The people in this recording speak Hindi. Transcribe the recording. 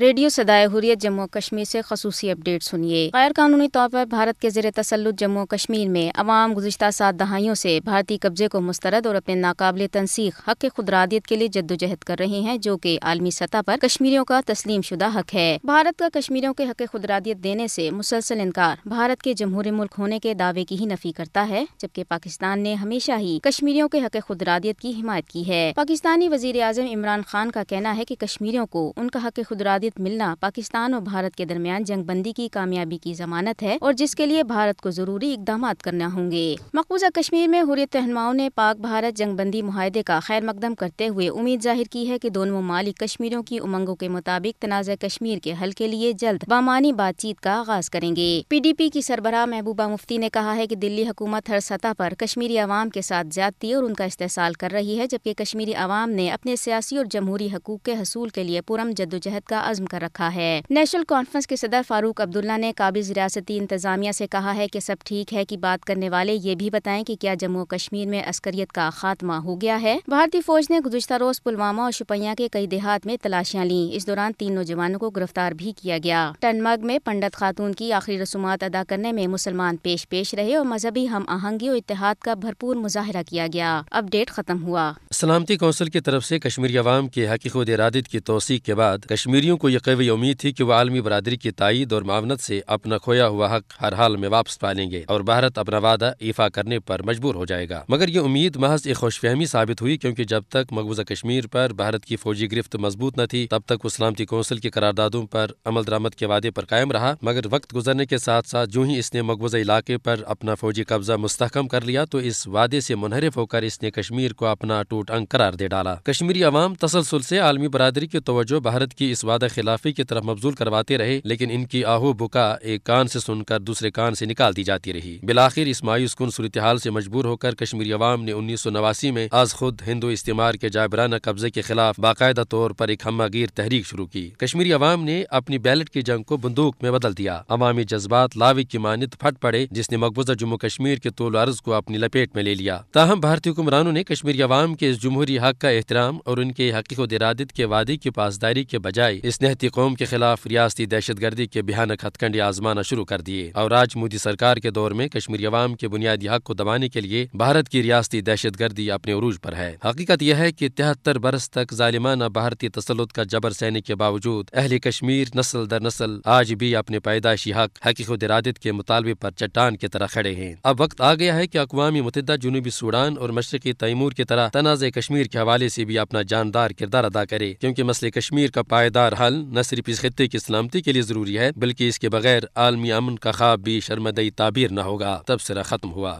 रेडियो सदाए हुरियत जम्मू कश्मीर से खसूसी अपडेट सुनिए गैर कानूनी तौर पर भारत के जेर तसलुत जम्मू कश्मीर में अवाम गुजशत सात दहाइयों से भारतीय कब्जे को मुस्तरद और अपने नाकाबिल तनसीख हक खुदरादियत के लिए जद्दोजहद कर रहे हैं जो की आलमी सतह पर कश्मीरियों का तस्लीम शुदा हक है भारत का कश्मीरियों के हक खुदरादियत देने से मुसलसल इनकार भारत के जमहूरी मुल्क होने के दावे की ही नफी करता है जबकि पाकिस्तान ने हमेशा ही कश्मीरियों के हक खुदरादियत की हिमायत की है पाकिस्तानी वजीर अजम इमरान खान का कहना है की कश्मीरियों को उनका हक खुदरा शहादत मिलना पाकिस्तान और भारत के दरमियान जंगबंदी की कामयाबी की जमानत है और जिसके लिए भारत को जरूरी इकदाम करना होंगे मकबूजा कश्मीर में हुरियत रहनुमाओं ने पाक भारत जंगबंदी माहदे का खैर मकदम करते हुए उम्मीद जाहिर की है की दोनों ममालिक कश्मीरों की उमंगों के मुताबिक तनाज़ कश्मीर के हल के लिए जल्द बामानी बातचीत का आगाज करेंगे पी डी पी की सरबराह महबूबा मुफ्ती ने कहा है की दिल्ली हुकूमत हर सतह पर कश्मीरी आवाम के साथ ज्यादती और उनका इस्तेसाल कर रही है जबकि कश्मीरी आवाम ने अपने सियासी और जमहूरी हकूक के हसूल के लिए पुरम जद्दोजहद का आजम कर रखा है नेशनल कॉन्फ्रेंस के सदर फारूक अब्दुल्ला ने काबिज रियाती इंतजामिया ऐसी कहा है की सब ठीक है की बात करने वाले ये भी बताएं की क्या जम्मू कश्मीर में अस्करियत का खात्मा हो गया है भारतीय फौज ने गुजशत रोज पुलवामा और शुपया के कई देहात में तलाशियाँ ली इस दौरान तीन नौजवानों को गिरफ्तार भी किया गया टनमग में पंडित खातून की आखिरी रसूमात अदा करने में मुसलमान पेश पेश रहे और मजहबी हम आहंगी और इतिहाद का भरपूर मुजाहरा किया गया अपडेट खत्म हुआ सलामती कौंसिल की तरफ ऐसी कश्मीरी आवाम के हकीकत इरादत की तोसीक के बाद कश्मीरियों को यह कवी उम्मीद थी कि वह आलमी बरदरी की तइद और मामनत से अपना खोया हुआ हक हर हाल में वापस पा लेंगे और भारत अपना वादा ईफा करने पर मजबूर हो जाएगा मगर ये उम्मीद महज एक खुशफहमी साबित हुई क्योंकि जब तक मकबूजा कश्मीर पर भारत की फौजी गिरफ्त मजबूत न थी तब तक सलामती कौंसिल की करारदादों पर अमल दरामद के वादे पर कायम रहा मगर वक्त गुजरने के साथ साथ जो ही इसने मकबूजा इलाके पर अपना फौजी कब्जा मुस्तकम कर लिया तो इस वादे से मुनहरफ होकर इसने कश्मीर को अपना टूट अंग करार दे डाला कश्मीरी अवाम तसलसल से आलमी बरदरी की तोजो भारत की इस वादा खिलाफी की तरफ मबजूल करवाते रहे लेकिन इनकी आहो बुका एक कान से सुनकर दूसरे कान से निकाल दी जाती रही बिलाखिर इस मायूस कन सूरत से मजबूर होकर कश्मीरी अवाम ने उन्नीस सौ नवासी में आज खुद हिंदू इस्तेमार के जाबराना कब्जे के खिलाफ बाकायदा तौर पर एक हमागीर तहरीक शुरू की कश्मीरी अवाम ने अपनी बैलेट की जंग को बंदूक में बदल दिया अवामी जज्बात लावी की मानत फट पड़े जिसने मकबूजा जम्मू कश्मीर के तोल अर्ज को अपनी लपेट में ले लिया ताहम भारतीय हुक्मरानों ने कश्मीरी अवाम के इस जमहूरी हक का एहतराम और उनके हकीकत इरादत के वादे की पासदारी के बजाय इस मुस्तहती कौम के खिलाफ रियासती दहशत गर्दी के भयानक हथकंडे आजमाना शुरू कर दिए और आज मोदी सरकार के दौर में कश्मीरी अवाम के बुनियादी हक को दबाने के लिए भारत की रियासती दहशत गर्दी अपने अरूज पर है हकीकत यह है की तिहत्तर बरस तक जालिमाना भारतीय तसलुत का जबर सहने के बावजूद अहल कश्मीर नस्ल दर नस्ल आज भी अपने पैदाशी हक हकी खुद इरादत के मुतालबे पर चट्टान की तरह खड़े हैं अब वक्त आ गया है की अकवा मुतदा जनूबी सूडान और मशरकी तैमूर की तरह तनाज़ कश्मीर के हवाले से भी अपना जानदार किरदार अदा करे क्योंकि मसले कश्मीर का पायदार हल हल न सिर्फ इस खत्े की सलामती के लिए ज़रूरी है बल्कि इसके बगैर आलमी अमन का ख्वाब भी शर्मदई ताबीर न होगा तबसरा ख़त्म हुआ